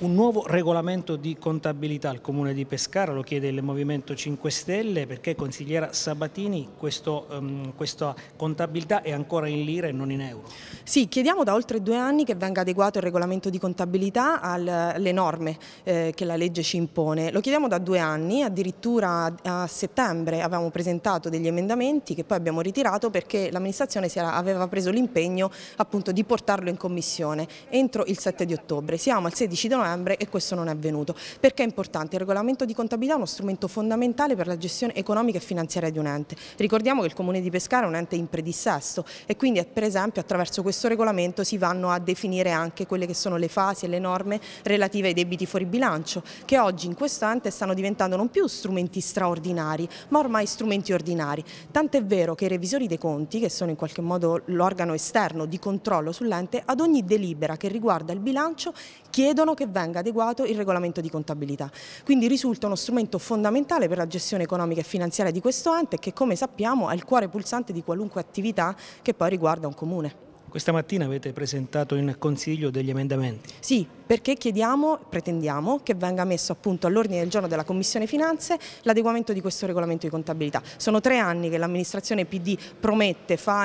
un nuovo regolamento di contabilità al Comune di Pescara, lo chiede il Movimento 5 Stelle perché consigliera Sabatini questo, um, questa contabilità è ancora in lira e non in euro. Sì, chiediamo da oltre due anni che venga adeguato il regolamento di contabilità alle norme eh, che la legge ci impone. Lo chiediamo da due anni, addirittura a settembre avevamo presentato degli emendamenti che poi abbiamo ritirato perché l'amministrazione aveva preso l'impegno appunto di portarlo in commissione entro il 7 di ottobre. Siamo al 16 di novembre novembre e questo non è avvenuto. Perché è importante? Il regolamento di contabilità è uno strumento fondamentale per la gestione economica e finanziaria di un ente. Ricordiamo che il Comune di Pescara è un ente in predissesto e quindi eh, per esempio attraverso questo regolamento si vanno a definire anche quelle che sono le fasi e le norme relative ai debiti fuori bilancio che oggi in questo ente stanno diventando non più strumenti straordinari ma ormai strumenti ordinari. Tant'è vero che i revisori dei conti, che sono in qualche modo l'organo esterno di controllo sull'ente, ad ogni delibera che riguarda il bilancio chiedono che venga venga adeguato il regolamento di contabilità. Quindi risulta uno strumento fondamentale per la gestione economica e finanziaria di questo ente che come sappiamo è il cuore pulsante di qualunque attività che poi riguarda un comune. Questa mattina avete presentato in Consiglio degli emendamenti. Sì, perché chiediamo, pretendiamo che venga messo appunto all'ordine del giorno della Commissione Finanze l'adeguamento di questo regolamento di contabilità. Sono tre anni che l'amministrazione PD promette, fa,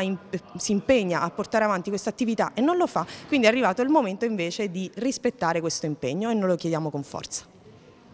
si impegna a portare avanti questa attività e non lo fa, quindi è arrivato il momento invece di rispettare questo impegno e noi lo chiediamo con forza.